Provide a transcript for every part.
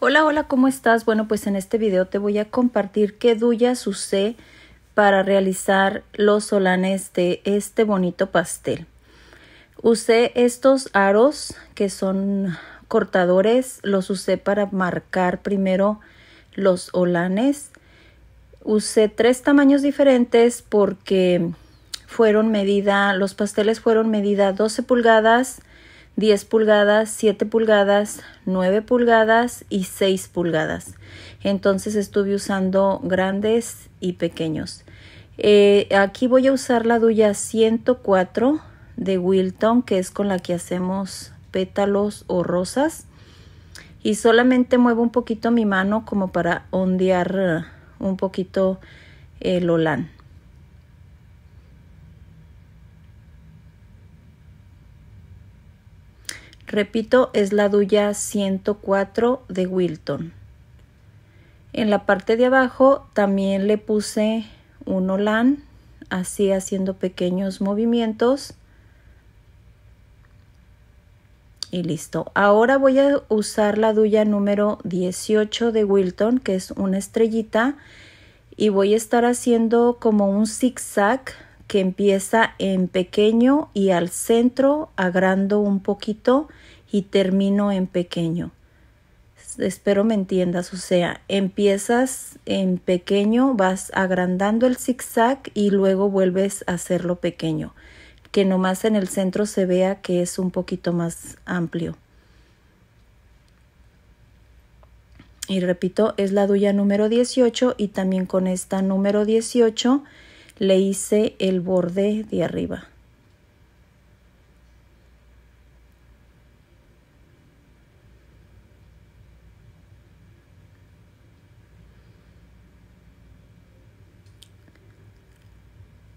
Hola, hola, ¿cómo estás? Bueno, pues en este video te voy a compartir qué duyas usé para realizar los solanes de este bonito pastel. Usé estos aros que son cortadores, los usé para marcar primero los olanes. Usé tres tamaños diferentes porque fueron medida, los pasteles fueron medida 12 pulgadas, 10 pulgadas, 7 pulgadas, 9 pulgadas y 6 pulgadas. Entonces estuve usando grandes y pequeños. Eh, aquí voy a usar la duya 104 de Wilton, que es con la que hacemos pétalos o rosas. Y solamente muevo un poquito mi mano como para ondear eh, un poquito el olán. Repito, es la duya 104 de Wilton. En la parte de abajo también le puse un olán, así haciendo pequeños movimientos. Y listo. Ahora voy a usar la duya número 18 de Wilton, que es una estrellita. Y voy a estar haciendo como un zigzag que empieza en pequeño y al centro, agrando un poquito y termino en pequeño. Espero me entiendas, o sea, empiezas en pequeño, vas agrandando el zigzag y luego vuelves a hacerlo pequeño, que nomás en el centro se vea que es un poquito más amplio. Y repito, es la duya número 18 y también con esta número 18 le hice el borde de arriba.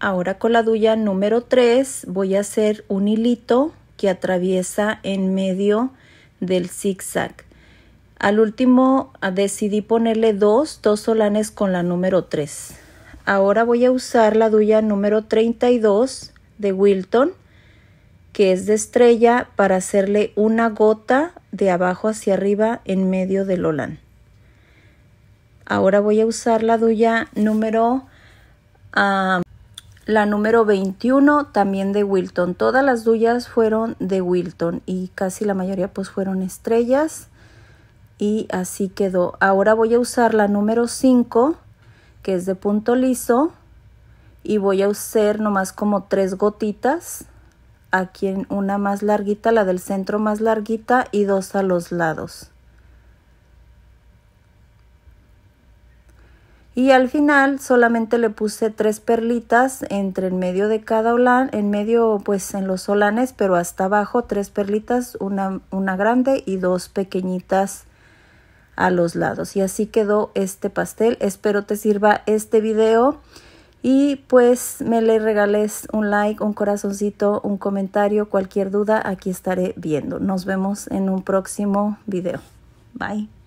Ahora con la duya número 3 voy a hacer un hilito que atraviesa en medio del zigzag. Al último ah, decidí ponerle dos, dos solanes con la número 3. Ahora voy a usar la duya número 32 de Wilton, que es de estrella, para hacerle una gota de abajo hacia arriba en medio del Lolan. Ahora voy a usar la duya número... Ah, la número 21 también de Wilton. Todas las duyas fueron de Wilton y casi la mayoría pues fueron estrellas. Y así quedó. Ahora voy a usar la número 5 que es de punto liso y voy a usar nomás como tres gotitas aquí en una más larguita la del centro más larguita y dos a los lados y al final solamente le puse tres perlitas entre el medio de cada olán en medio pues en los solanes pero hasta abajo tres perlitas una, una grande y dos pequeñitas a los lados. Y así quedó este pastel. Espero te sirva este video. Y pues me le regales un like, un corazoncito, un comentario, cualquier duda, aquí estaré viendo. Nos vemos en un próximo video. Bye.